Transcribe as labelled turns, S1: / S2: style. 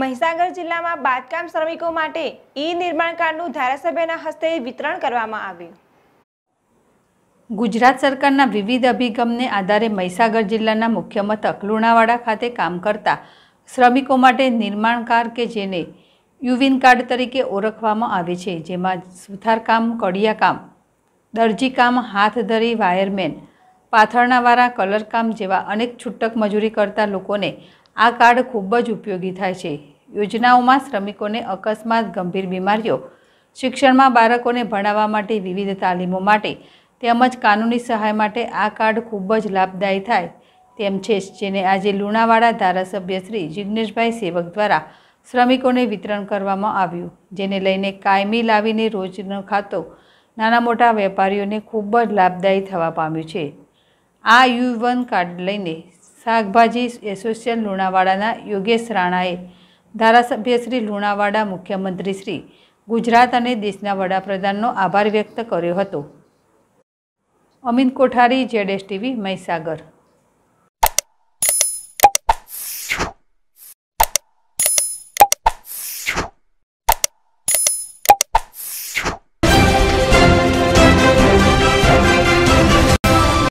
S1: મહીસાગર જિલ્લામાં બાંધકામ શ્રમિકો માટે ઈ નિર્માણ કાર્ડનું ધારાસભ્યના હસ્તે વિતરણ કરવામાં આવ્યું
S2: ગુજરાત સરકારના વિવિધ અભિગમને આધારે મહીસાગર જિલ્લાના મુખ્ય મથક લુણાવાડા ખાતે કામ કરતા શ્રમિકો માટે નિર્માણકાર કે જેને યુવિન કાર્ડ તરીકે ઓળખવામાં આવે છે જેમાં સુથારકામ કડિયાકામ દરજીકામ હાથ ધરી વાયરમેન પાથરણાવાળા કલરકામ જેવા અનેક છૂટક મજૂરી કરતા લોકોને આ કાર્ડ ખૂબ જ ઉપયોગી થાય છે યોજનાઓમાં શ્રમિકોને અકસ્માત ગંભીર બીમારીઓ શિક્ષણમાં બાળકોને ભણાવવા માટે વિવિધ તાલીમો માટે તેમજ કાનૂની સહાય માટે આ કાર્ડ ખૂબ જ લાભદાયી થાય તેમ છે જેને આજે લુણાવાડા ધારાસભ્ય શ્રી જિજ્ઞેશભાઈ સેવક દ્વારા શ્રમિકોને વિતરણ કરવામાં આવ્યું જેને લઈને કાયમી લાવીને રોજનો ખાતો નાના મોટા વેપારીઓને ખૂબ જ લાભદાયી થવા પામ્યું છે આ યુ વન કાર્ડ લઈને શાકભાજી એસોસિએશન લુણાવાડાના યોગેશ રાણાએ ધારાસભ્યશ્રી લુણાવાડા મુખ્યમંત્રી શ્રી ગુજરાત અને દેશના વડાપ્રધાનનો આભાર વ્યક્ત કર્યો હતો અમિત કોઠારી જેડએસ ટીવી મહીસાગર